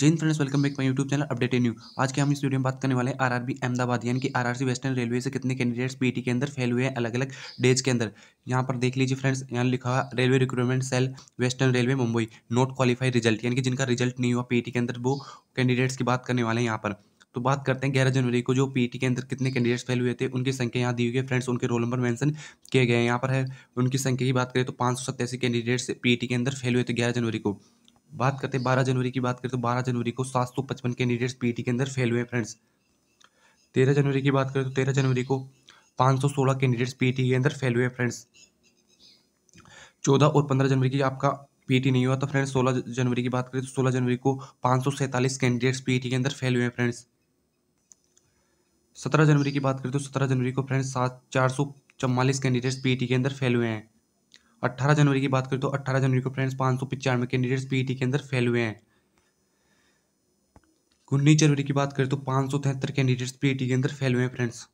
Jain friends welcome back my YouTube channel update new आज के हम इस वीडियो में बात करने वाले हैं आरआरबी अहमदाबाद यानी कि आरआरसी वेस्टर्न रेलवे से कितने कैंडिडेट्स पीटी के अंदर फेल हुए हैं अलग अलग डेज के अंदर यहाँ पर देख लीजिए फ्रेंड्स यहाँ लिखा हुआ railway recruitment cell western railway Mumbai not qualified result यानी कि जिनका रिजल्ट नहीं हुआ पी के अंदर वो कैंडिडेट्स की बात करने वाले हैं यहाँ पर तो बात करते हैं ग्यारह जनवरी को जो पीटी के अंदर कितने कैंडिडेट्स फेल हुए थे उनकी संख्या यहाँ दी हुई है फ्रेंड्स उनके रोल नंबर मेंशन किए गए हैं यहाँ पर है उनकी संख्या की बात करें तो पाँच सौ सत्तासी कैंडिडेट्स पीटी के अंदर फेल हुए थे ग्यारह जनवरी को बात करते हैं बारह जनवरी की बात करें तो बारह जनवरी को सात सौ पचपन कैंडिडेट्स पी के अंदर फेल हुए फ्रेंड्स तेरह जनवरी की बात करें तो तेरह जनवरी को पाँच सौ सोलह कैंडिडेट्स पी के अंदर फेल हुए फ्रेंड्स चौदह और पंद्रह जनवरी की आपका पी नहीं हुआ तो फ्रेंड्स सोलह जनवरी की बात करें तो सोलह जनवरी को पाँच कैंडिडेट्स पी के अंदर फेल हुए फ्रेंड्स सत्रह जनवरी की बात करें तो सत्रह जनवरी को फ्रेंड्स सात चार सौ चौवालीस कैंडिडेट्स पी के अंदर फेल हुए हैं 18 जनवरी की बात करें तो 18 जनवरी को फ्रेंड्स पाँच सौ पचानवे कैंडिडेट्स पी के अंदर फेल हुए हैं उन्नीस जनवरी की बात करें तो पाँच सौ तिहत्तर कैंडिडेट्स पी के अंदर फेल हुए हैं फ्रेंड्स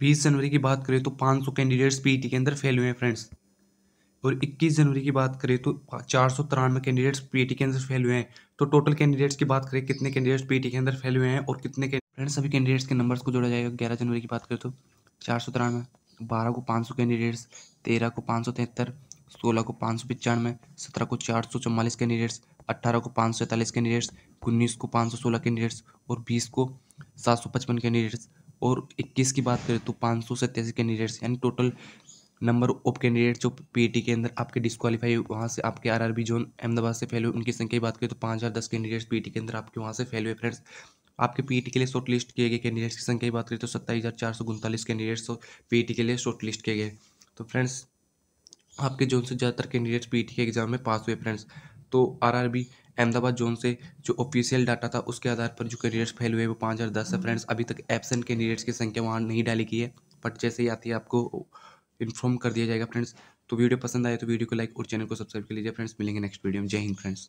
बीस जनवरी की बात करें तो पाँच सौ कैंडिडेट्स पी के अंदर फेल हुए हैं फ्रेंड्स और 21 जनवरी की बात करें तो चार सौ तिरानवे कैंडिडेट्स पी के अंदर फेल हुए हैं तो टोटल कैंडिडेट्स की बात करें कितने कैंडिडेट्स पी के अंदर फेल हुए हैं और कितने फ्रेंड्स सभी कैंडिडेट्स के नंबर्स को जोड़ा जाएगा ग्यारह जनवरी की बात करें तो चार सौ तिरानवे बारह को पाँच सौ कैंडिडेट्स तेरह को पाँच सौ तिहत्तर सोलह को पाँच सौ पचानवे सत्रह को चार सौ चौवालीस कैंडिडेट्स अट्ठारह को पाँच सौ सैंतालीस कैंडिडेट्स उन्नीस को पाँच सौ सोलह कैंडिडेट्स और बीस को सात सौ पचपन कैंडिडेट्स और इक्कीस की बात करें तो पाँच सौ सत्तासी कैंडिडेट्स यानी टोटल नंबर ऑफ कैंडिडेट जो पीटी e के अंदर आपके डिस्कालीफाई वहाँ से आपके आरआरबी जोन अहमदाबाद से फैल हुए उनकी संख्या की बात करें तो पाँच हज़ार दस कैंडिडेट्स पीटी e के अंदर आपके वहाँ से फैल हुए फ्रेंड्स आपके पीटी e के लिए शॉर्ट लिस्ट किए गए कैंडिडेट्स की संख्या की बात करें तो सत्ताईस हज़ार चार सौ उनतालीस कैंडिडेट्स टी के लिए शॉर्ट लिस्ट किए गए तो फ्रेंड्स आपके जोन से ज़्यादातर कैंडिडेट्स टी के एग्ज़ाम में पास हुए फ्रेंड्स तो बी अहमदाबाद जोन से जो ऑफिशियल डाटा था उसके आधार पर जो कैंडिडेट्स फैल हुए वो पाँच हज़ार दस है फ्रेंड्स अभी तक एबसेंट कैंडिडेट्स की संख्या वहाँ नहीं डाली गई है बट जैसे ही आती है आपको इन्फॉर्म कर दिया जाएगा फ्रेंड्स तो वीडियो पसंद आए तो वीडियो को लाइक और चैनल को सब्सक्राइब कर लीजिए फ्रेंड्स मिलेंगे नेक्स्ट वीडियो में जय हिंद फ्रेंड्स